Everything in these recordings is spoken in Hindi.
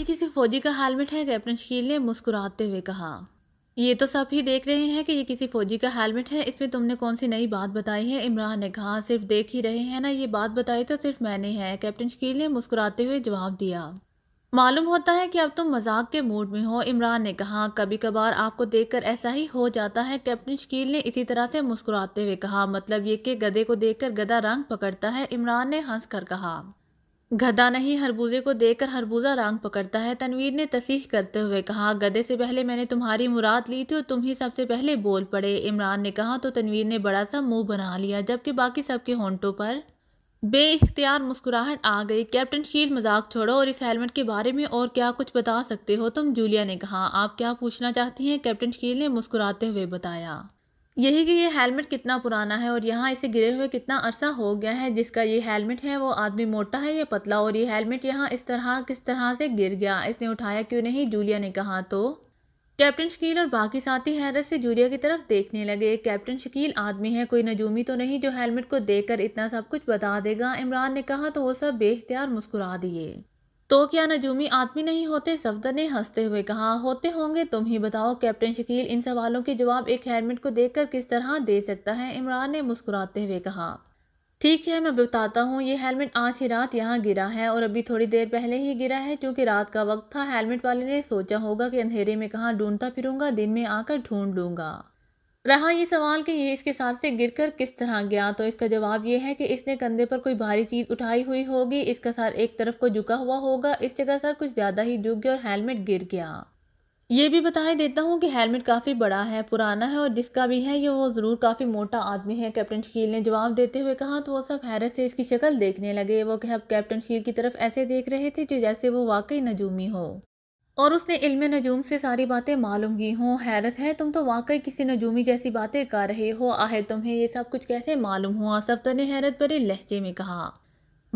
ये किसी फौजी का हेलमेट है कैप्टन शकील ने मुस्कुराते हुए कहा ये तो सब ही देख रहे हैं कि ये किसी फौजी का हेलमेट है इसमें तुमने कौन सी नई बात बताई है इमरान ने कहा सिर्फ देख ही रहे हैं ना ये बात बताई तो सिर्फ मैंने है कैप्टन शकील ने मुस्कुराते हुए जवाब दिया मालूम होता है कि अब तुम मजाक के मूड में हो इमरान ने कहा कभी कभार आपको देखकर ऐसा ही हो जाता है कैप्टन शकील ने इसी तरह से मुस्कुराते हुए कहा मतलब ये कि गधे को देखकर गधा रंग पकड़ता है इमरान ने हंसकर कहा गधा नहीं हरबूजे को देखकर हरबूजा रंग पकड़ता है तनवीर ने तसीह करते हुए कहा गधे से पहले मैंने तुम्हारी मुराद ली थी और तुम ही सबसे पहले बोल पड़े इमरान ने कहा तो तनवीर ने बड़ा सा मुंह बना लिया जबकि बाकी सबके होंटों पर इख्तियार मुस्कुराहट आ गई कैप्टन शील मजाक छोड़ो और इस हेलमेट के बारे में और क्या कुछ बता सकते हो तुम जूलिया ने कहा आप क्या पूछना चाहती हैं कैप्टन शील ने मुस्कुराते हुए बताया यही कि ये हेलमेट कितना पुराना है और यहाँ इसे गिरे हुए कितना अरसा हो गया है जिसका ये हेलमेट है वो आदमी मोटा है या पतला और ये हेलमेट यहाँ इस तरह किस तरह से गिर गया इसने उठाया क्यों नहीं जूलिया ने कहा तो कैप्टन शकील और बाकी साथी हैरत से जूलिया की तरफ देखने लगे कैप्टन शकील आदमी है कोई नजूमी तो नहीं जो हेलमेट को देख इतना सब कुछ बता देगा इमरान ने कहा तो वो सब बेख्तियार मुस्कुरा दिए तो क्या नजूमी आदमी नहीं होते सफदर ने हंसते हुए कहा होते होंगे तुम ही बताओ कैप्टन शकील इन सवालों के जवाब एक हेलमेट को देखकर किस तरह दे सकता है इमरान ने मुस्कुराते हुए कहा ठीक है मैं बताता हूँ ये हेलमेट आज ही रात यहाँ गिरा है और अभी थोड़ी देर पहले ही गिरा है क्योंकि रात का वक्त था हेलमेट वाले ने सोचा होगा कि अंधेरे में कहाँ ढूंढता फिरूंगा दिन में आकर ढूंढ लूंगा रहा ये सवाल कि ये इसके साथ से गिरकर किस तरह गया तो इसका जवाब ये है कि इसने कंधे पर कोई भारी चीज़ उठाई हुई होगी इसका सर एक तरफ को झुका हुआ होगा इस जगह सर कुछ ज़्यादा ही झुक गया और हेलमेट गिर गया ये भी बताए देता हूँ कि हेलमेट काफ़ी बड़ा है पुराना है और जिसका भी है ये वो ज़रूर काफ़ी मोटा आदमी है कैप्टन शकील ने जवाब देते हुए कहा तो वो सब हैरत से इसकी शक्ल देखने लगे वो कैप्टन शकील की तरफ ऐसे देख रहे थे जो जैसे वो वाकई नजूमी हो और उसने इल्म नजूम से सारी बातें मालूम की हों हैरत है तुम तो वाकई किसी नजूमी जैसी बातें कर रहे हो आहे तुम्हें ये सब कुछ कैसे मालूम हुआ सफ्तर ने हैरत भरे लहजे में कहा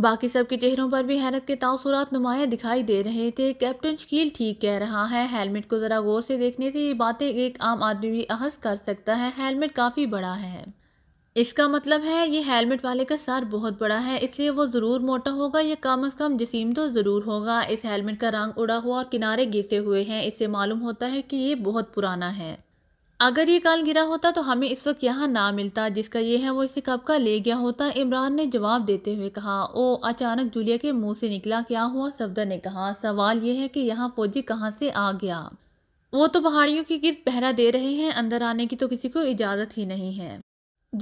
बाकी सब के चेहरों पर भी हैरत के तासुरात नुमाया दिखाई दे रहे थे कैप्टन शकील ठीक कह रहा है हेलमेट को ज़रा गौर से देखने से ये बातें एक आम आदमी भी अहस कर सकता है हेलमेट काफ़ी बड़ा है इसका मतलब है ये हेलमेट वाले का सर बहुत बड़ा है इसलिए वो ज़रूर मोटा होगा या कम अज़ कम जसीम तो ज़रूर होगा इस हेलमेट का रंग उड़ा हुआ और किनारे घिसे हुए हैं इससे मालूम होता है कि ये बहुत पुराना है अगर ये काल गिरा होता तो हमें इस वक्त यहाँ ना मिलता जिसका ये है वो इसे कब का ले गया होता इमरान ने जवाब देते हुए कहा ओ अचानक जूलिया के मुंह से निकला क्या हुआ सफदर ने कहा सवाल ये है कि यहाँ फौजी कहाँ से आ गया वो तो पहाड़ियों की गिर पहरा दे रहे हैं अंदर आने की तो किसी को इजाज़त ही नहीं है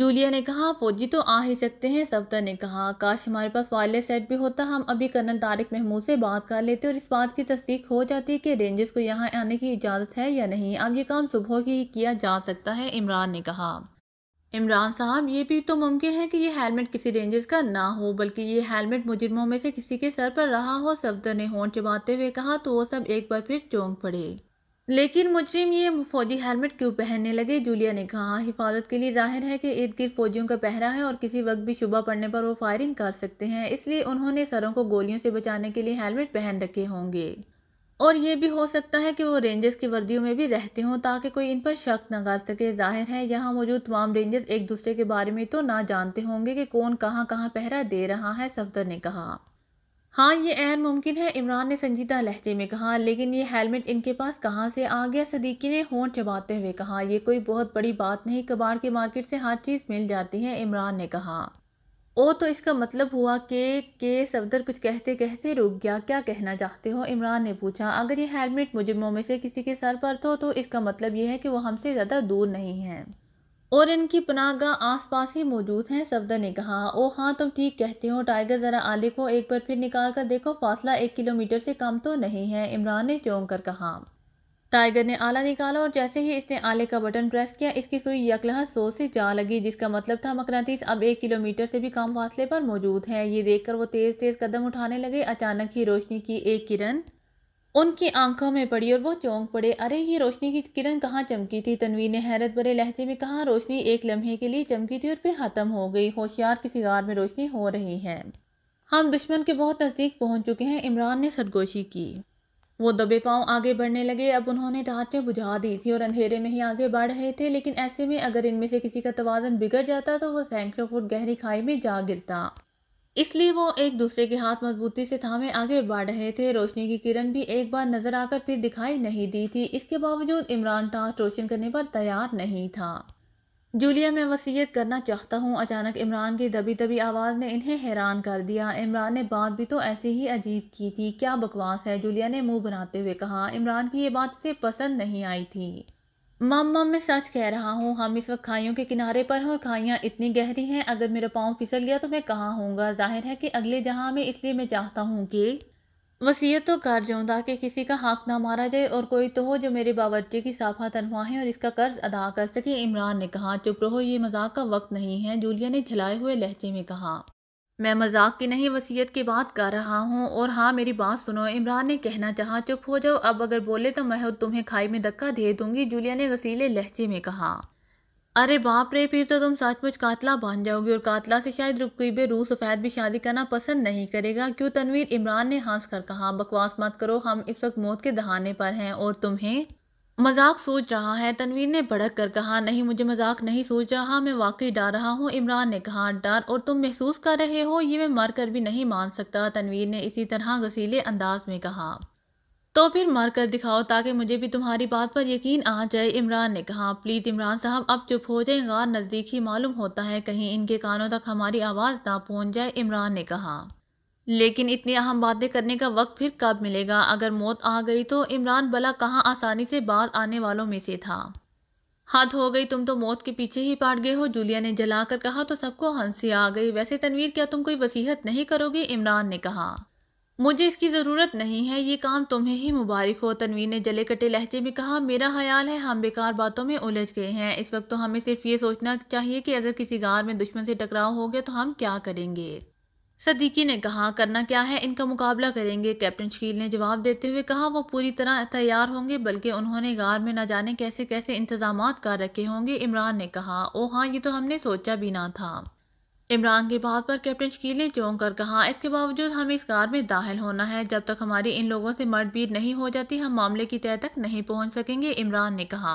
जूलिया ने कहा फौजी तो आ ही सकते हैं सफदर ने कहा काश हमारे पास वायरलेस सेट भी होता हम अभी कर्नल तारिक महमूद से बात कर लेते और इस बात की तस्दीक हो जाती कि रेंजर्स को यहाँ आने की इजाज़त है या नहीं अब ये काम सुबह ही किया जा सकता है इमरान ने कहा इमरान साहब ये भी तो मुमकिन है कि ये हेलमेट किसी रेंजर्स का ना हो बल्कि ये हेलमेट मुजरमों में से किसी के सर पर रहा हो सफदर ने होंठ चबाते हुए कहा तो वो सब एक बार फिर चौंक पड़े लेकिन मुजरिम ये फौजी हेलमेट क्यों पहनने लगे जूलिया ने कहा हिफाजत के लिए जाहिर है कि इर्द गिर्द फौजियों का पहरा है और किसी वक्त भी शुबा पड़ने पर वो फायरिंग कर सकते हैं इसलिए उन्होंने सरों को गोलियों से बचाने के लिए हेलमेट पहन रखे होंगे और ये भी हो सकता है कि वो रेंजर्स की वर्दियों में भी रहते हों ताकि कोई इन पर शक न कर सके जाहिर है यहाँ मौजूद तमाम रेंजर्स एक दूसरे के बारे में तो ना जानते होंगे कि कौन कहाँ कहाँ पहरा दे रहा है सफदर ने कहा हाँ ये ऐन मुमकिन है इमरान ने संजीदा लहजे में कहा लेकिन ये हेलमेट इनके पास कहाँ से आ गया सदीकी ने होंठ चबाते हुए कहा यह कोई बहुत बड़ी बात नहीं कबाड़ के मार्केट से हर चीज़ मिल जाती है इमरान ने कहा ओ तो इसका मतलब हुआ कि के सफदर कुछ कहते कहते रुक गया क्या कहना चाहते हो इमरान ने पूछा अगर ये हेलमेट मुजुमों में से किसी के सर पर तो, तो इसका मतलब ये है कि वो हमसे ज़्यादा दूर नहीं है और इनकी आस आसपास ही मौजूद हैं सफदर ने कहा ओ हाँ तुम ठीक कहते हो टाइगर ज़रा आले को एक बार फिर निकाल कर देखो फासला एक किलोमीटर से कम तो नहीं है इमरान ने चौंक कर कहा टाइगर ने आला निकाला और जैसे ही इसने आले का बटन प्रेस किया इसकी सुई यकलह सो से जा लगी जिसका मतलब था मकनातीस अब एक किलोमीटर से भी कम फासले पर मौजूद है ये देखकर वो तेज़ तेज़ कदम उठाने लगे अचानक ही रोशनी की एक किरण उनकी आंखों में पड़ी और वो चौंक पड़े अरे ये रोशनी की किरण कहाँ चमकी थी तनवीर ने हैरत भरे लहजे में कहा रोशनी एक लम्हे के लिए चमकी थी और फिर ख़त्म हो गई होशियार की सिगार में रोशनी हो रही है हम दुश्मन के बहुत नज़दीक पहुंच चुके हैं इमरान ने सरगोशी की वो दबे पाँव आगे बढ़ने लगे अब उन्होंने ढांचे बुझा दी थी और अंधेरे में ही आगे बढ़ रहे थे लेकिन ऐसे में अगर इनमें से किसी का तोज़न बिगड़ जाता तो वह सैकड़ों फुट गहरी खाई में जा गिरता इसलिए वो एक दूसरे के हाथ मजबूती से थामे आगे बढ़ रहे थे रोशनी की किरण भी एक बार नजर आकर फिर दिखाई नहीं दी थी इसके बावजूद इमरान टास्ट रोशन करने पर तैयार नहीं था जूलिया मैं वसीयत करना चाहता हूँ अचानक इमरान की दबी दबी आवाज़ ने इन्हें हैरान कर दिया इमरान ने बात भी तो ऐसी ही अजीब की थी क्या बकवास है जूलिया ने मुंह बनाते हुए कहा इमरान की ये बात उसे पसंद नहीं आई थी मामा मैं सच कह रहा हूँ हम इस वक्त खाइयों के किनारे पर हैं और खाइयाँ इतनी गहरी हैं अगर मेरा पाँव फिसल गया तो मैं कहाँ होऊंगा जाहिर है कि अगले जहाँ में इसलिए मैं चाहता हूँ कि वसीयत तो कर जाऊँ ताकि किसी का हक ना मारा जाए और कोई तो हो जो मेरे बावर्ची की साफा तनख्वाह है और इसका कर्ज अदा कर सके इमरान ने कहा चुप रहो ये मजाक का वक्त नहीं है जूलिया ने झलाए हुए लहजे में कहा मैं मजाक की नहीं वसीयत की बात कर रहा हूँ और हाँ मेरी बात सुनो इमरान ने कहना चाहा चुप हो जाओ अब अगर बोले तो मैं तुम्हें खाई में धक्का दे दूंगी जूलिया ने गसीले लहजे में कहा अरे बाप रे फिर तो तुम सचमुच कातला बन जाओगी और कातला से शायद बे रू सफ़ैद भी शादी करना पसंद नहीं करेगा क्यों तनवीर इमरान ने हंस कर कहा बकवास मत करो हम इस वक्त मौत के दहाने पर हैं और तुम्हें मजाक सोच रहा है तनवीर ने भड़क कर कहा नहीं मुझे मजाक नहीं सोच रहा मैं वाकई डर रहा हूँ इमरान ने कहा डर और तुम महसूस कर रहे हो ये मैं मर कर भी नहीं मान सकता तनवीर ने इसी तरह गसीले अंदाज में कहा तो फिर मर कर दिखाओ ताकि मुझे भी तुम्हारी बात पर यकीन आ जाए इमरान ने कहा प्लीज़ इमरान साहब अब चुप हो जाए गार नज़दीक ही मालूम होता है कहीं इनके कानों तक हमारी आवाज़ ना पहुँच जाए इमरान ने कहा लेकिन इतनी अहम बातें करने का वक्त फिर कब मिलेगा अगर मौत आ गई तो इमरान भला कहाँ आसानी से बात आने वालों में से था हद हो गई तुम तो मौत के पीछे ही पाट गए हो जूलिया ने जलाकर कहा तो सबको हंसी आ गई वैसे तनवीर क्या तुम कोई वसीहत नहीं करोगे इमरान ने कहा मुझे इसकी ज़रूरत नहीं है ये काम तुम्हें ही मुबारक हो तनवीर ने जले कटे लहजे में कहा मेरा ख्याल है हम बेकार बातों में उलझ गए हैं इस वक्त तो हमें सिर्फ ये सोचना चाहिए कि अगर किसी गार में दुश्मन से टकराव हो गया तो हम क्या करेंगे सदीकी ने कहा करना क्या है इनका मुकाबला करेंगे कैप्टन शकील ने जवाब देते हुए कहा वो पूरी तरह तैयार होंगे बल्कि उन्होंने गार में न जाने कैसे कैसे इंतजाम कर रखे होंगे इमरान ने कहा ओ हाँ ये तो हमने सोचा भी ना था इमरान की बात पर कैप्टन शकील ने चौंक कर कहा इसके बावजूद हमें इस कार में दाखिल होना है जब तक हमारी इन लोगों से मर्दबीर नहीं हो जाती हम मामले की तय तक नहीं पहुंच सकेंगे इमरान ने कहा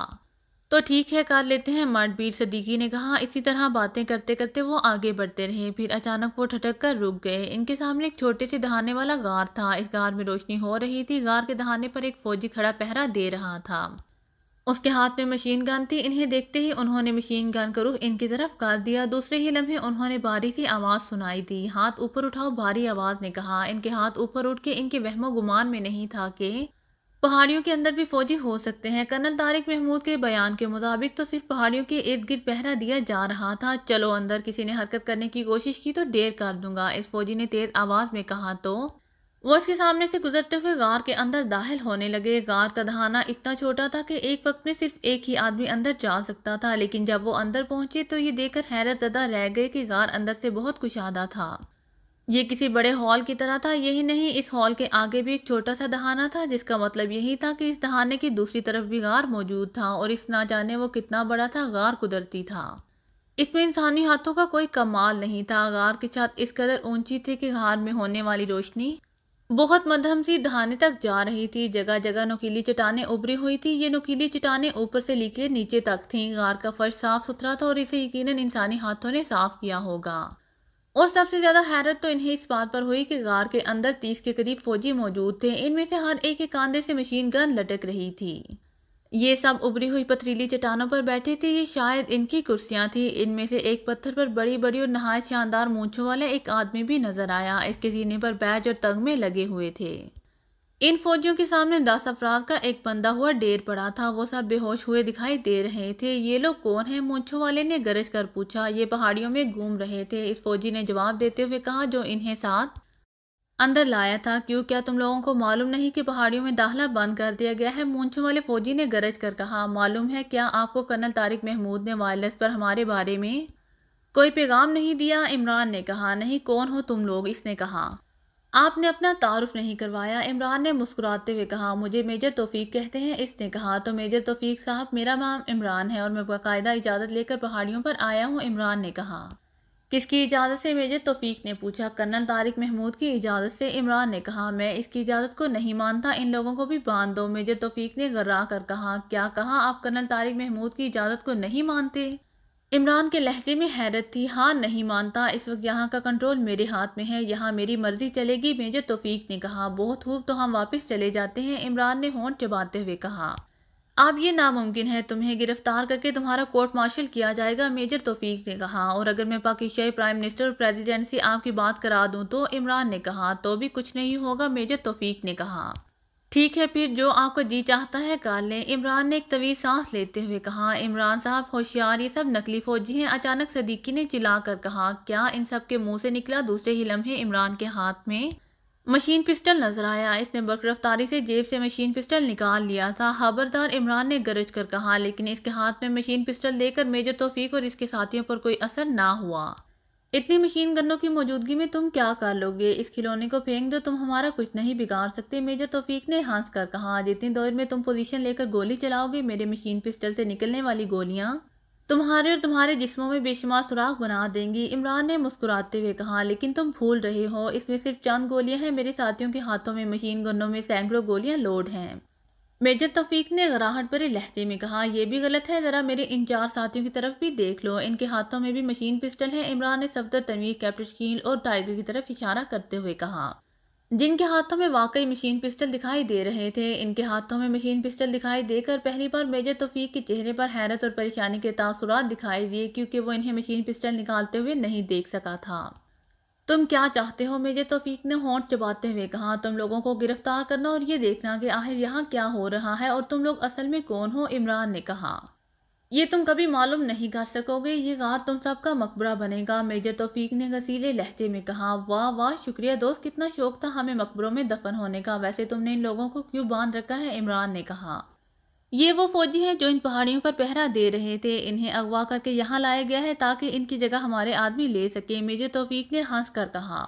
तो ठीक है कर लेते हैं मर्दबीर सदीकी ने कहा इसी तरह बातें करते करते वो आगे बढ़ते रहे फिर अचानक वो ठटक कर रुक गए इनके सामने एक छोटे से दहाने वाला गार था इस गार में रोशनी हो रही थी गार के दहाने पर एक फौजी खड़ा पहरा दे रहा था उसके हाथ में मशीन गन थी इन्हें देखते ही उन्होंने मशीन गन का रुख इनकी तरफ कर दिया दूसरे ही लम्हे उन्होंने भारी की आवाज़ सुनाई दी हाथ ऊपर उठाओ भारी आवाज़ ने कहा इनके हाथ ऊपर उठ के इनके वहमो गुमान में नहीं था कि पहाड़ियों के अंदर भी फौजी हो सकते हैं कर्नल तारिक महमूद के बयान के मुताबिक तो सिर्फ पहाड़ियों के इर्द गिर्द पहरा दिया जा रहा था चलो अंदर किसी ने हरकत करने की कोशिश की तो देर कर दूंगा इस फौजी ने तेज आवाज में कहा तो वो उसके सामने से गुजरते हुए गार के अंदर दाखिल होने लगे गार का दहाना इतना छोटा था कि एक वक्त में सिर्फ एक ही आदमी अंदर जा सकता था लेकिन जब वो अंदर पहुंचे तो ये देखकर हैरत ज़दा रह गए कि गार अंदर से बहुत कुशादा था ये किसी बड़े हॉल की तरह था यही नहीं इस हॉल के आगे भी एक छोटा सा दहाना था जिसका मतलब यही था कि इस दहाने की दूसरी तरफ भी गार मौजूद था और इस ना जाने वो कितना बड़ा था गार कुदरती था इसमें इंसानी हाथों का कोई कमाल नहीं था गार की छत इस कदर ऊंची थी कि गार में होने वाली रोशनी बहुत मध्यम सी दहाने तक जा रही थी जगह जगह नुकीली चटाने उभरी हुई थी ये नुकीली चटाने ऊपर से लेकर नीचे तक थीं गार का फर्श साफ सुथरा था और इसे यकीनन इंसानी हाथों ने साफ किया होगा और सबसे ज़्यादा हैरत तो इन्हें इस बात पर हुई कि गार के अंदर तीस के करीब फौजी मौजूद थे इनमें से हर एक के कांधे से मशीन गन लटक रही थी ये सब उभरी हुई पथरीली चट्टानों पर बैठे थे ये शायद इनकी कुर्सियां थी इनमें से एक पत्थर पर बड़ी बड़ी और नहायत शानदार मूछों वाला एक आदमी भी नजर आया इसके सीने पर बैज और तगमे लगे हुए थे इन फौजियों के सामने दस अफराद का एक बंदा हुआ डेर पड़ा था वो सब बेहोश हुए दिखाई दे रहे थे ये लोग कौन हैं मूछों वाले ने गरज कर पूछा ये पहाड़ियों में घूम रहे थे इस फौजी ने जवाब देते हुए कहा जो इन्हें साथ अंदर लाया था क्यों क्या तुम लोगों को मालूम नहीं कि पहाड़ियों में दाखला बंद कर दिया गया है मूछों वाले फौजी ने गरज कर कहा मालूम है क्या आपको कर्नल तारिक महमूद ने वायरलेस पर हमारे बारे में कोई पैगाम नहीं दिया इमरान ने कहा नहीं कौन हो तुम लोग इसने कहा आपने अपना तारुफ नहीं करवाया इमरान ने मुस्कुराते हुए कहा मुझे मेजर तोफ़ीक कहते हैं इसने कहा तो मेजर तोफ़ीक साहब मेरा नाम इमरान है और मैं बाकायदा इजाज़त लेकर पहाड़ियों पर आया हूँ इमरान ने कहा किसकी इजाज़त से मेजर तोफ़ीक ने पूछा कर्नल तारिक महमूद की इजाज़त से इमरान ने कहा मैं इसकी इजाज़त को नहीं मानता इन लोगों को भी बांध दो मेजर तोफ़ीक ने गर्रा कर कहा क्या कहा आप कर्नल तारिक महमूद की इजाज़त को नहीं मानते इमरान के लहजे में हैरत थी हाँ नहीं मानता इस वक्त यहाँ का कंट्रोल मेरे हाथ में है यहाँ मेरी मर्जी चलेगी मेजर तोफीक ने कहा बहुत खूब तो हम वापस चले जाते हैं इमरान ने होंठ चबाते हुए कहा अब ये नामुमकिन है तुम्हें गिरफ्तार करके तुम्हारा कोर्ट मार्शल किया जाएगा मेजर तोफीक ने कहा और अगर मैं पाकिस्तानी प्राइम मिनिस्टर प्रेजिडेंसी से आपकी बात करा दूँ तो इमरान ने कहा तो भी कुछ नहीं होगा मेजर तोफीक ने कहा ठीक है फिर जो आपको जी चाहता है कर लें इमरान ने एक तवील सांस लेते हुए कहा इमरान साहब होशियार ये सब नकली फौजी हैं अचानक सदीकी ने चिल्लाकर कहा क्या इन सब के मुंह से निकला दूसरे ही लम्हे इमरान के हाथ में मशीन पिस्टल नजर आया इसने बर्क रफ्तारी से जेब से मशीन पिस्टल निकाल लिया था खबरदार इमरान ने गरज कर कहा लेकिन इसके हाथ में मशीन पिस्टल देकर मेजर तोफीक और इसके साथियों पर कोई असर ना हुआ इतनी मशीन गनों की मौजूदगी में तुम क्या कर लोगे इस खिलौने को फेंक दो तुम हमारा कुछ नहीं बिगाड़ सकते मेजर तोफीक ने हंस कर कहा जितनी दौर में तुम पोजीशन लेकर गोली चलाओगे मेरे मशीन पिस्टल से निकलने वाली गोलियां तुम्हारे और तुम्हारे जिस्मों में बेशुमार सुराख बना देंगी इमरान ने मुस्कुराते हुए कहा लेकिन तुम भूल रहे हो इसमें सिर्फ चंद गोलियां हैं मेरे साथियों के हाथों में मशीन गनों में सैकड़ों गोलियां लोड हैं मेजर तफ़ीक ने गराहट भरे लहजे में कहा यह भी गलत है ज़रा मेरे इन चार साथियों की तरफ भी देख लो इनके हाथों में भी मशीन पिस्टल है इमरान ने सफदर तनवीर कैप्टन शकील और टाइगर की तरफ इशारा करते हुए कहा जिनके हाथों में वाकई मशीन पिस्टल दिखाई दे रहे थे इनके हाथों में मशीन पिस्टल दिखाई देकर पहली बार मेजर तौफीक के चेहरे पर हैरत और परेशानी के तासुरात दिखाई दिए क्योंकि वो इन्हें मशीन पिस्टल निकालते हुए नहीं देख सका था तुम क्या चाहते हो मेरे तोफीक ने होंठ चबाते हुए कहा तुम लोगों को गिरफ्तार करना और ये देखना कि आखिर यहाँ क्या हो रहा है और तुम लोग असल में कौन हो इमरान ने कहा ये तुम कभी मालूम नहीं कर सकोगे ये गार तुम सबका मकबरा बनेगा मेजर तोफीक ने गसीले लहजे में कहा वाह वाह शुक्रिया दोस्त कितना शौक था हमें मकबरों में दफन होने का वैसे तुमने इन लोगों को क्यों बांध रखा है इमरान ने कहा ये वो फौजी हैं जो इन पहाड़ियों पर पहरा दे रहे थे इन्हें अगवा करके यहाँ लाया गया है ताकि इनकी जगह हमारे आदमी ले सके मेजर तोफीक ने हंस कर कहा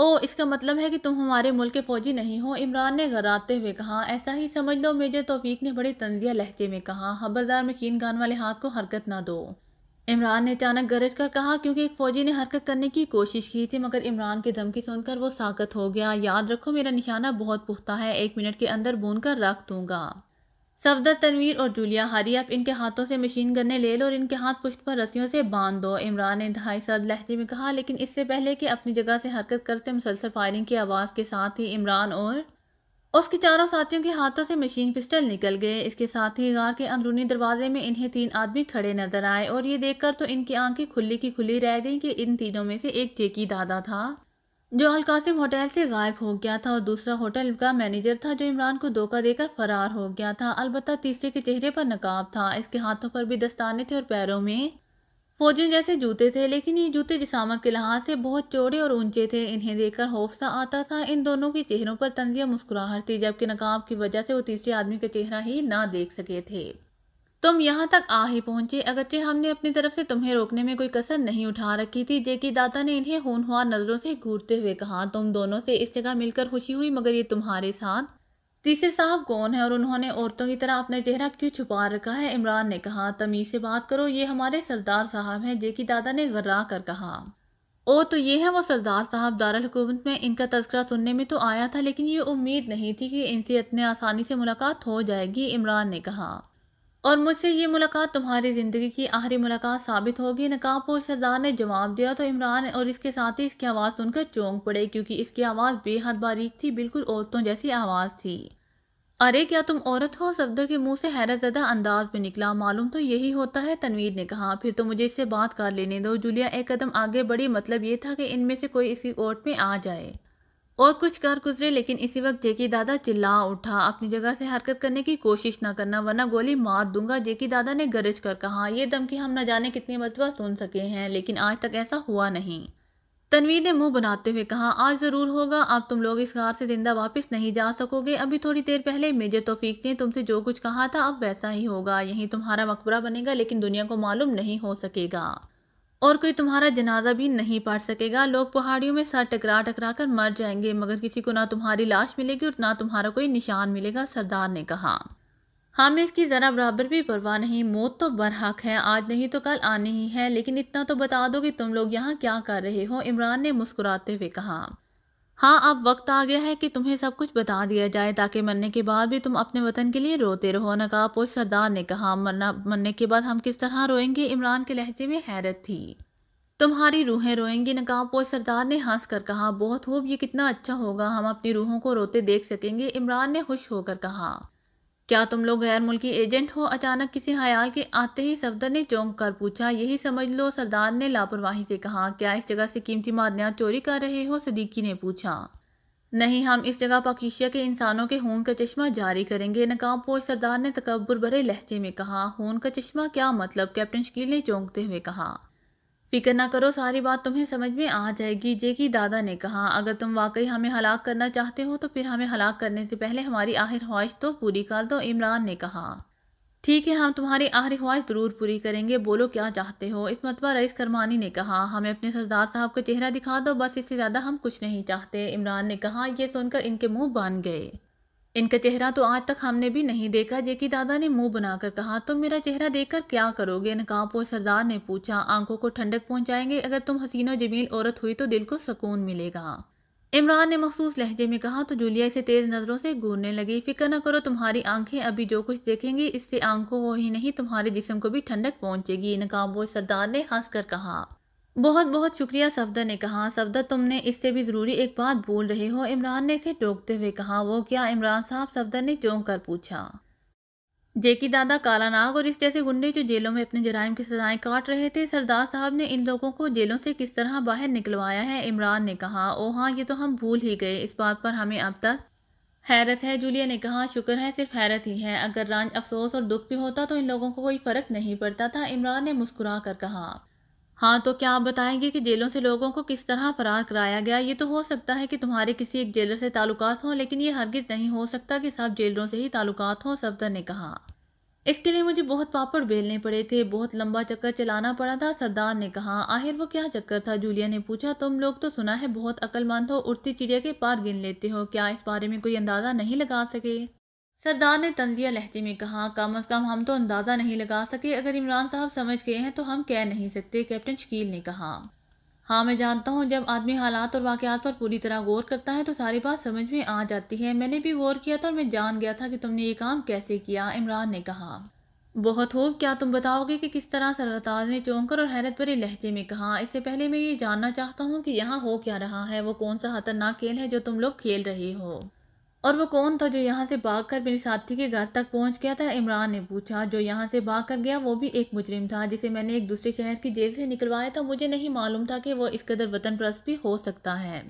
ओ इसका मतलब है कि तुम हमारे मुल्क के फौजी नहीं हो इमरान ने गराते हुए कहा ऐसा ही समझ लो मेजर तोफीक ने बड़े तंजिया लहजे में कहा हबरदार मशीन गान वाले हाथ को हरकत ना दो इमरान ने अचानक गरज कर कहा क्योंकि एक फौजी ने हरकत करने की कोशिश की थी मगर इमरान की धमकी सुनकर वो साकत हो गया याद रखो मेरा निशाना बहुत पुख्ता है एक मिनट के अंदर बुन कर रख दूंगा सफदर तनवीर और जूलिया हारी आप इनके हाथों से मशीन गन्ने ले लो और इनके हाथ पुश्त पर रस्सियों से बांध दो इमरान ने दहाई सर्द लहजे में कहा लेकिन इससे पहले कि अपनी जगह से हरकत करते मुसलसल फायरिंग की आवाज़ के साथ ही इमरान और उसके चारों साथियों के हाथों से मशीन पिस्टल निकल गए इसके साथ ही गार के अंदरूनी दरवाजे में इन्हें तीन आदमी खड़े नजर आए और ये देखकर तो इनकी आंखें खुली की खुली रह गई कि इन तीनों में से एक चेकी दादा था जो अलकासिम होटल से गायब हो गया था और दूसरा होटल का मैनेजर था जो इमरान को धोखा देकर फरार हो गया था अलबत् तीसरे के चेहरे पर नकाब था इसके हाथों पर भी दस्ताने थे और पैरों में फौजियों जैसे जूते थे लेकिन ये जूते जिसामत के लिहाज से बहुत चौड़े और ऊंचे थे इन्हें देखकर हौफसा आता था इन दोनों के चेहरों पर तंजिया मुस्कुराहट थी जबकि नकाब की वजह से वो तीसरे आदमी का चेहरा ही ना देख सके थे तुम यहाँ तक आ ही पहुंचे अगरचे हमने अपनी तरफ से तुम्हें रोकने में कोई कसर नहीं उठा रखी थी जेकी दाता ने इन्हें होनहार नज़रों से घूरते हुए कहा तुम दोनों से इस जगह मिलकर खुशी हुई मगर ये तुम्हारे साथ तीसरे साहब कौन है और उन्होंने औरतों की तरह अपना चेहरा क्यों छुपा रखा है इमरान ने कहा तमीज़ से बात करो ये हमारे सरदार साहब हैं जेकी दादा ने गर्रा कर कहा ओ तो ये है वो सरदार साहब दारकूमत में इनका तस्करा सुनने में तो आया था लेकिन ये उम्मीद नहीं थी कि इनसे इतने आसानी से मुलाकात हो जाएगी इमरान ने कहा और मुझसे ये मुलाकात तुम्हारी ज़िंदगी की आखिरी मुलाकात साबित होगी नकाबपोश सरदार ने जवाब दिया तो इमरान और इसके साथ ही इसकी आवाज़ सुनकर चौंक पड़े क्योंकि इसकी आवाज़ बेहद बारीक थी बिल्कुल औरतों जैसी आवाज़ थी अरे क्या तुम औरत हो सफदर के मुंह से हैरत ज़दा अंदाज में निकला मालूम तो यही होता है तनवीर ने कहा फिर तो मुझे इससे बात कर लेने दो जूलिया एक कदम आगे बढ़ी मतलब ये था कि इनमें से कोई इसी ओट में आ जाए और कुछ कर गुजरे लेकिन इसी वक्त जेकी दादा चिल्ला उठा अपनी जगह से हरकत करने की कोशिश ना करना वरना गोली मार दूंगा जेकी दादा ने गरज कर कहा यह धमकी हम न जाने कितनी मरतबा सुन सके हैं लेकिन आज तक ऐसा हुआ नहीं तनवीर ने मुंह बनाते हुए कहा आज ज़रूर होगा अब तुम लोग इस कार से ज़िंदा वापस नहीं जा सकोगे अभी थोड़ी देर पहले मेजर तोफीक ने तुमसे जो कुछ कहा था अब वैसा ही होगा यही तुम्हारा मकबरा बनेगा लेकिन दुनिया को मालूम नहीं हो सकेगा और कोई तुम्हारा जनाजा भी नहीं पार सकेगा लोग पहाड़ियों में सर टकरा टकरा कर मर जाएंगे मगर किसी को ना तुम्हारी लाश मिलेगी और ना तुम्हारा कोई निशान मिलेगा सरदार ने कहा हमें हाँ, इसकी ज़रा बराबर भी परवाह नहीं मौत तो बरहक है आज नहीं तो कल आनी ही है लेकिन इतना तो बता दो कि तुम लोग यहाँ क्या कर रहे हो इमरान ने मुस्कुराते हुए कहा हाँ अब वक्त आ गया है कि तुम्हें सब कुछ बता दिया जाए ताकि मरने के बाद भी तुम अपने वतन के लिए रोते रहो नकाबपोश सरदार ने कहा मरना मरने के बाद हम किस तरह रोएंगे इमरान के लहजे में हैरत थी तुम्हारी रूहें रोएंगी नकाबपोश सरदार ने हंस कर कहा बहुत खूब ये कितना अच्छा होगा हम अपनी रूहों को रोते देख सकेंगे इमरान ने खुश होकर कहा क्या तुम लोग गैर मुल्की एजेंट हो अचानक किसी हयाल के आते ही सफदर ने चौंक कर पूछा यही समझ लो सरदार ने लापरवाही से कहा क्या इस जगह से कीमती मादनियात चोरी कर रहे हो सदीकी ने पूछा नहीं हम इस जगह पाकिशिया के इंसानों के खून का चश्मा जारी करेंगे नकाम पोज सरदार ने तकबर भरे लहजे में कहा खून का चश्मा क्या मतलब कैप्टन शकील ने चौंकते हुए कहा फिक्र ना करो सारी बात तुम्हें समझ में आ जाएगी जेकी दादा ने कहा अगर तुम वाकई हमें हलाक करना चाहते हो तो फिर हमें हलाक करने से पहले हमारी आखिर ख्वाहिश तो पूरी कर दो इमरान ने कहा ठीक है हम तुम्हारी आहरी ख्वाहिश ज़रूर पूरी करेंगे बोलो क्या चाहते हो इस मतबा रईस करमानी ने कहा हमें अपने सरदार साहब का चेहरा दिखा दो बस इससे ज़्यादा हम कुछ नहीं चाहते इमरान ने कहा यह सुनकर इनके मुंह बन गए इनका चेहरा तो आज तक हमने भी नहीं देखा जेकी दादा ने मुंह बनाकर कहा तुम मेरा चेहरा देखकर क्या करोगे नकाबपोश सरदार ने पूछा आंखों को ठंडक पहुंचाएंगे अगर तुम हसीनो जमील औरत हुई तो दिल को सुकून मिलेगा इमरान ने मखसूस लहजे में कहा तो जूलिया इसे तेज नज़रों से घूरने लगी फिक्र न करो तुम्हारी आंखें अभी जो कुछ देखेंगी इससे आंखों को ही नहीं तुम्हारे जिस्म को भी ठंडक पहुंचेगी नकाबपोश सरदार ने हंसकर कहा बहुत बहुत शुक्रिया सफदर ने कहा सफदर तुमने इससे भी ज़रूरी एक बात बोल रहे हो इमरान ने इसे टोकते हुए कहा वो क्या इमरान साहब सफदर ने चौंक कर पूछा जेकी दादा नाग और इस जैसे गुंडे जो जेलों में अपने जराइम की सजाएं काट रहे थे सरदार साहब ने इन लोगों को जेलों से किस तरह बाहर निकलवाया है इमरान ने कहा ओ हाँ ये तो हम भूल ही गए इस बात पर हमें अब तक हैरत है जूलिया ने कहा शुक्र है सिर्फ हैरत ही है अगर रान अफसोस और दुख भी होता तो इन लोगों को कोई फ़र्क नहीं पड़ता था इमरान ने मुस्कुरा कर कहा हाँ तो क्या आप बताएंगे कि जेलों से लोगों को किस तरह फरार कराया गया ये तो हो सकता है कि तुम्हारे किसी एक जेलर से ताल्लुकात हों लेकिन ये हरगिज़ नहीं हो सकता कि सब जेलरों से ही ताल्लुकात हों सफदर ने कहा इसके लिए मुझे बहुत पापड़ बेलने पड़े थे बहुत लंबा चक्कर चलाना पड़ा था सरदार ने कहा आखिर वो क्या चक्कर था जूलिया ने पूछा तुम लोग तो सुना है बहुत अक्लमंद हो उड़ती चिड़िया के पार गिन लेते हो क्या इस बारे में कोई अंदाज़ा नहीं लगा सके सरदार ने तंजिया लहजे में कहा कम अज़ कम हम तो अंदाज़ा नहीं लगा सके अगर इमरान साहब समझ गए हैं तो हम कह नहीं सकते कैप्टन शकील ने कहा हाँ मैं जानता हूँ जब आदमी हालात और वाकत पर पूरी तरह गौर करता है तो सारी बात समझ में आ जाती है मैंने भी गौर किया था और मैं जान गया था कि तुमने ये काम कैसे किया इमरान ने कहा बहुत हो क्या तुम बताओगे कि किस तरह सरताज ने चौंकर और हैरत भरे लहजे में कहा इससे पहले मैं ये जानना चाहता हूँ कि यहाँ हो क्या रहा है वो कौन सा खतरनाक खेल है जो तुम लोग खेल रहे हो और वो कौन था जो यहाँ से भाग कर मेरे साथी के घर तक पहुँच गया था इमरान ने पूछा जो यहाँ से भाग कर गया वो भी एक मुजरिम था जिसे मैंने एक दूसरे शहर की जेल से निकलवाया था मुझे नहीं मालूम था कि वो इस कदर वतन प्रस्त भी हो सकता है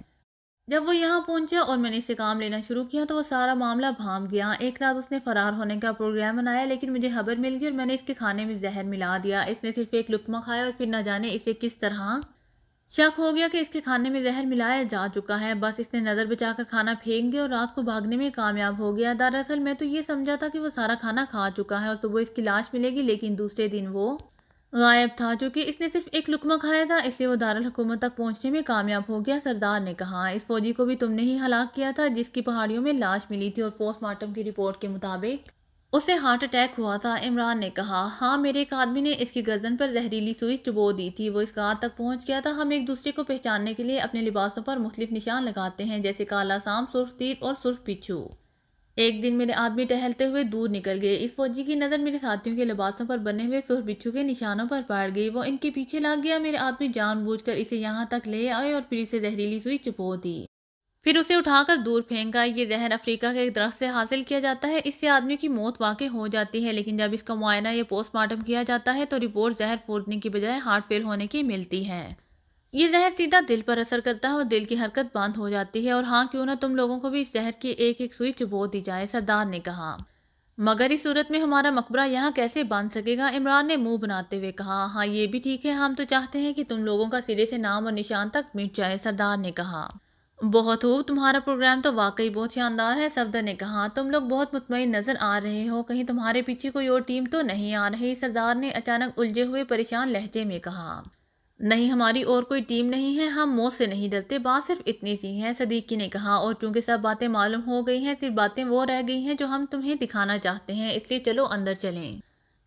जब वो यहाँ पहुँचा और मैंने इसे काम लेना शुरू किया तो वो सारा मामला भाम गया एक रात उसने फरार होने का प्रोग्राम बनाया लेकिन मुझे खबर मिल गई और मैंने इसके खाने में जहर मिला दिया इसने सिर्फ एक लुकमा खाया और फिर न जाने इसे किस तरह शक हो गया कि इसके खाने में जहर मिलाया जा चुका है बस इसने नज़र बचाकर खाना फेंक दिया और रात को भागने में कामयाब हो गया दरअसल मैं तो ये समझा था कि वो सारा खाना खा चुका है और सुबह इसकी लाश मिलेगी लेकिन दूसरे दिन वो गायब था चूँकि इसने सिर्फ एक लुकमा खाया था इसलिए वो दारुल हुकूमत तक पहुंचने में कामयाब हो गया सरदार ने कहा इस फौजी को भी तुमने ही हलाक किया था जिसकी पहाड़ियों में लाश मिली थी और पोस्टमार्टम की रिपोर्ट के मुताबिक उसे हार्ट अटैक हुआ था इमरान ने कहा हाँ मेरे एक आदमी ने इसकी गर्दन पर जहरीली सुई चुबो दी थी वो इस कार तक पहुंच गया था हम एक दूसरे को पहचानने के लिए अपने लिबासों पर मुख्तलिफ निशान लगाते हैं जैसे काला साम सुर्ख तीर और सुर्ख पिछू एक दिन मेरे आदमी टहलते हुए दूर निकल गए इस फौजी की नज़र मेरे साथियों के लिबासों पर बने हुए सुर बिच्छू के निशानों पर पड़ गई वो इनके पीछे लग गया मेरे आदमी जानबूझकर इसे यहाँ तक ले आए और फिर इसे जहरीली सुई चुपो दी फिर उसे उठाकर दूर फेंका ये जहर अफ्रीका के एक दरख्त से हासिल किया जाता है इससे आदमी की मौत वाकई हो जाती है लेकिन जब इसका मुआयना या पोस्टमार्टम किया जाता है तो रिपोर्ट जहर फूटने की बजाय हार्ट फेल होने की मिलती है ये जहर सीधा दिल पर असर करता है और दिल की हरकत बंद हो जाती है और हाँ क्यों ना तुम लोगों को भी इस जहर की एक एक सुई चुबो दी जाए सरदार ने कहा मगर इस सूरत में हमारा मकबरा यहाँ कैसे बन सकेगा इमरान ने मुंह बनाते हुए कहा हाँ ये भी ठीक है हम तो चाहते हैं कि तुम लोगों का सिरे से नाम और निशान तक मिट जाए सरदार ने कहा बहुत खूब तुम्हारा प्रोग्राम तो वाकई बहुत शानदार है सफदर ने कहा तुम लोग बहुत मुतमिन नजर आ रहे हो कहीं तुम्हारे पीछे कोई और टीम तो नहीं आ रही सरदार ने अचानक उलझे हुए परेशान लहजे में कहा नहीं हमारी और कोई टीम नहीं है हम मौत से नहीं डरते बात सिर्फ इतनी सी है सदीकी ने कहा और चूंकि सब बातें मालूम हो गई हैं सिर्फ बातें वो रह गई हैं जो हम तुम्हें दिखाना चाहते हैं इसलिए चलो अंदर चलें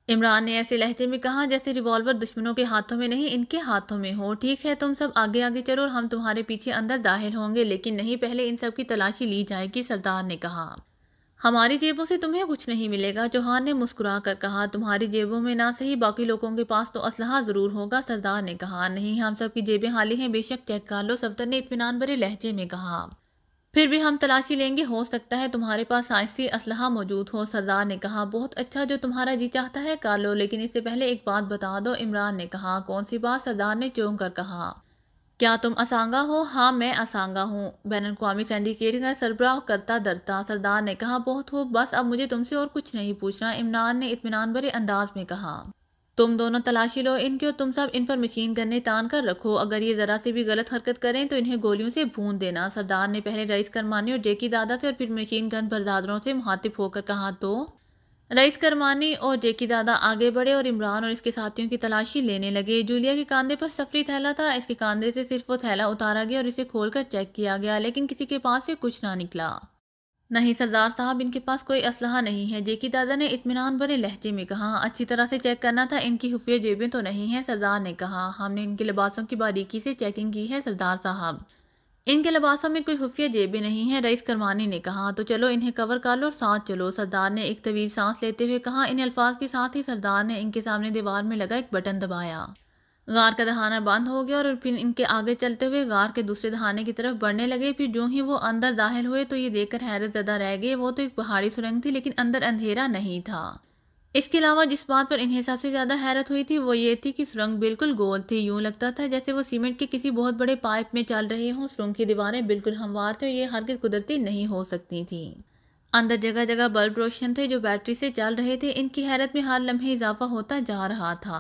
इमरान ने ऐसे लहजे में कहा जैसे रिवॉल्वर दुश्मनों के हाथों में नहीं इनके हाथों में हो ठीक है तुम सब आगे आगे चलो और हम तुम्हारे पीछे अंदर दाखिल होंगे लेकिन नहीं पहले इन सब की तलाशी ली जाएगी सरदार ने कहा हमारी जेबों से तुम्हें कुछ नहीं मिलेगा चौहान ने मुस्कुरा कर कहा तुम्हारी जेबों में ना सही बाकी लोगों के पास तो असलहा ज़रूर होगा सरदार ने कहा नहीं हम सब की जेबें हाली हैं बेशक चेक कर लो सफदर ने इतमान भरे लहजे में कहा फिर भी हम तलाशी लेंगे हो सकता है तुम्हारे पास साइंसी असलह मौजूद हो सरदार ने कहा बहुत अच्छा जो तुम्हारा जी चाहता है कर लो लेकिन इससे पहले एक बात बता दो इमरान ने कहा कौन सी बात सरदार ने चौंक कर कहा क्या तुम असांगा हो हाँ मैं असांगा हूँ बैन अवी सिंडिकेट का सरबराह करता दरता सरदार ने कहा बहुत हो बस अब मुझे तुमसे और कुछ नहीं पूछना इमरान ने इतमान भरे अंदाज में कहा तुम दोनों तलाशी लो इनकी और तुम सब इन पर मशीन गन्ने तान कर रखो अगर ये ज़रा से भी गलत हरकत करें तो इन्हें गोलियों से भून देना सरदार ने पहले रईस करमानी और जेकी दादा से और फिर मशीन गन बरदादरों से मुहातिब होकर कहा तो रईस करमानी और जेकी दादा आगे बढ़े और इमरान और इसके साथियों की तलाशी लेने लगे जूलिया के कांधे पर सफरी थैला था इसके कांधे से सिर्फ वो थैला उतारा गया और इसे खोलकर चेक किया गया लेकिन किसी के पास से कुछ ना निकला नहीं सरदार साहब इनके पास कोई असलाह नहीं है जेकी दादा ने इतमान भरे लहजे में कहा अच्छी तरह से चेक करना था इनकी खुफिया जेबें तो नहीं हैं सरदार ने कहा हमने इनके लिबासों की बारीकी से चेकिंग की है सरदार साहब इनके लिबासों में कोई खुफिया जेबें नहीं है रईस करमानी ने कहा तो चलो इन्हें कवर कर लो और साथ चलो सरदार ने एक तवील सांस लेते हुए कहा इन अल्फाज के साथ ही सरदार ने इनके सामने दीवार में लगा एक बटन दबाया गार का दहाना बंद हो गया और फिर इनके आगे चलते हुए गार के दूसरे दहाने की तरफ बढ़ने लगे फिर जो ही वो अंदर दाखिल हुए तो ये देखकर हैरत ज्यादा रह गए वो तो एक पहाड़ी सुरंग थी लेकिन अंदर अंधेरा नहीं था इसके अलावा जिस बात पर इन्हें सबसे ज़्यादा हैरत हुई थी वो ये थी कि सुरंग बिल्कुल गोल थी यूं लगता था जैसे वो सीमेंट के किसी बहुत बड़े पाइप में चल रहे हों सुरंग की दीवारें बिल्कुल हमवार थी और ये हरगिज कुदरती नहीं हो सकती थी अंदर जगह जगह बल्ब रोशन थे जो बैटरी से चल रहे थे इनकी हैरत में हर लम्हे इजाफा होता जा रहा था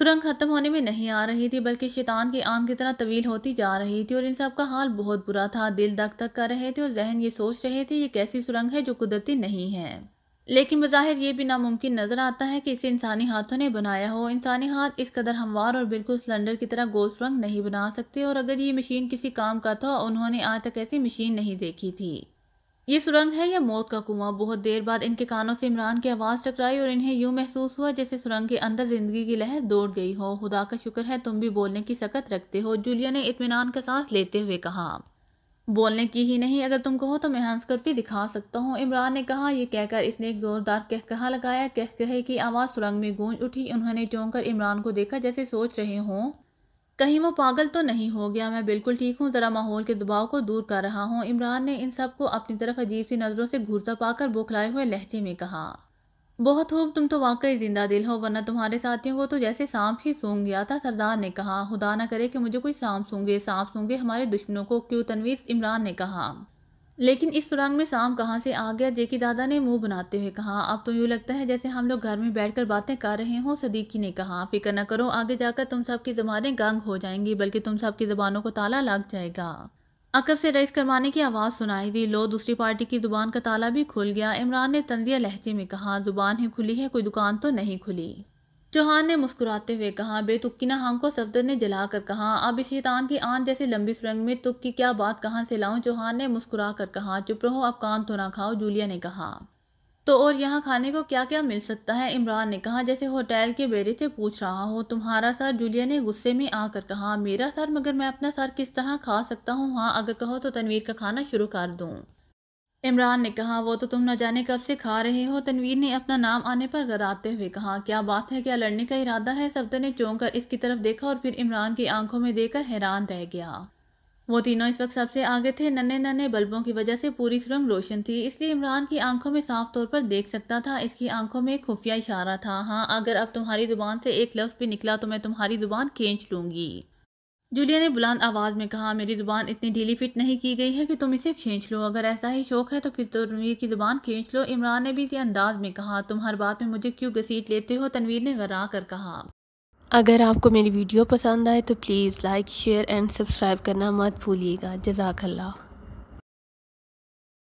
सुरंग खत्म होने में नहीं आ रही थी बल्कि शैतान की आंख की तरह तवील होती जा रही थी और इन सब का हाल बहुत बुरा था दिल दक तक कर रहे थे और जहन ये सोच रहे थे ये कैसी सुरंग है जो कुदरती नहीं है लेकिन बज़ाहिर ये भी नामुमकिन नज़र आता है कि इसे इंसानी हाथों ने बनाया हो इंसानी हाथ इस कदर हमवार और बिल्कुल सिलेंडर की तरह गोल सुरंग नहीं बना सकते और अगर ये मशीन किसी काम का था उन्होंने आज तक ऐसी मशीन नहीं देखी थी ये सुरंग है या मौत का कुआं बहुत देर बाद इनके कानों से इमरान की आवाज़ टकराई और इन्हें यूं महसूस हुआ जैसे सुरंग के अंदर ज़िंदगी की लहर दौड़ गई हो खुदा का शुक्र है तुम भी बोलने की सकत रखते हो जूलिया ने इतमान का सांस लेते हुए कहा बोलने की ही नहीं अगर तुम कहो तो मैं हंस कर भी दिखा सकता हूँ इमरान ने कहा यह कहकर इसने एक ज़ोरदार कह कहा लगाया कह कहे की आवाज़ सुरंग में गूंज उठी उन्होंने चौंक कर इमरान को देखा जैसे सोच रहे हों कहीं वो पागल तो नहीं हो गया मैं बिल्कुल ठीक हूँ ज़रा माहौल के दबाव को दूर कर रहा हूँ इमरान ने इन सब को अपनी तरफ अजीब सी नज़रों से घूरता पाकर बुखलाए हुए लहजे में कहा बहुत खूब तुम तो वाकई जिंदा दिल हो वरना तुम्हारे साथियों को तो जैसे सांप ही सूंघ गया था सरदार ने कहा खुदा ना करे कि मुझे कोई सांप सूंघे सांप सूंघे हमारे दुश्मनों को क्यों तनवीर इमरान ने कहा लेकिन इस सुरंग में सांप कहाँ से आ गया जेकी दादा ने मुंह बनाते हुए कहा अब तो यूँ लगता है जैसे हम लोग घर में बैठकर बातें कर रहे हों सदीकी ने कहा फिक्र न करो आगे जाकर तुम सब की जबानें गंग हो जाएंगी बल्कि तुम सब की जबानों को ताला लग जाएगा अकब से रईस करवाने की आवाज़ सुनाई दी लो दूसरी पार्टी की ज़ुबान का ताला भी खुल गया इमरान ने तंजिया लहजे में कहा ज़ुबान ही खुली है कोई दुकान तो नहीं खुली चौहान ने मुस्कुराते हुए कहा बेतुक्कीना हांग को सफदर ने जलाकर कहा अब इस शैतान की आंत जैसी लंबी सुरंग में तुक की क्या बात कहाँ से लाऊं चौहान ने मुस्कुरा कर कहा चुप रहो अब कान तो ना खाओ जूलिया ने कहा तो और यहाँ खाने को क्या क्या मिल सकता है इमरान ने कहा जैसे होटल के बेरे से पूछ रहा हो तुम्हारा सर जूलिया ने गुस्से में आकर कहा मेरा सर मगर मैं अपना सर किस तरह खा सकता हूँ हाँ अगर कहो तो तनवीर का खाना शुरू कर दूँ इमरान ने कहा वो तो तुम न जाने कब से खा रहे हो तनवीर ने अपना नाम आने पर गराते हुए कहा क्या बात है क्या लड़ने का इरादा है सफदर ने चौंक कर इसकी तरफ देखा और फिर इमरान की आंखों में देखकर हैरान रह गया वो तीनों इस वक्त सबसे आगे थे नन्हे नन्हे बल्बों की वजह से पूरी सुरंग रोशन थी इसलिए इमरान की आंखों में साफ तौर पर देख सकता था इसकी आंखों में एक खुफिया इशारा था हाँ अगर अब तुम्हारी ज़ुबान से एक लफ्ज़ भी निकला तो मैं तुम्हारी ज़ुबान खींच लूँगी जूलिया ने बुलंद आवाज़ में कहा मेरी ज़ुबान इतनी ढीली फिट नहीं की गई है कि तुम इसे खींच लो अगर ऐसा ही शौक है तो फिर तो तनवीर की ज़ुबान खींच लो इमरान ने भी इसी अंदाज में कहा तुम हर बात में मुझे क्यों घसीट लेते हो तनवीर ने घर कर कहा अगर आपको मेरी वीडियो पसंद आए तो please like share and subscribe करना मत भूलिएगा जजाकल्ला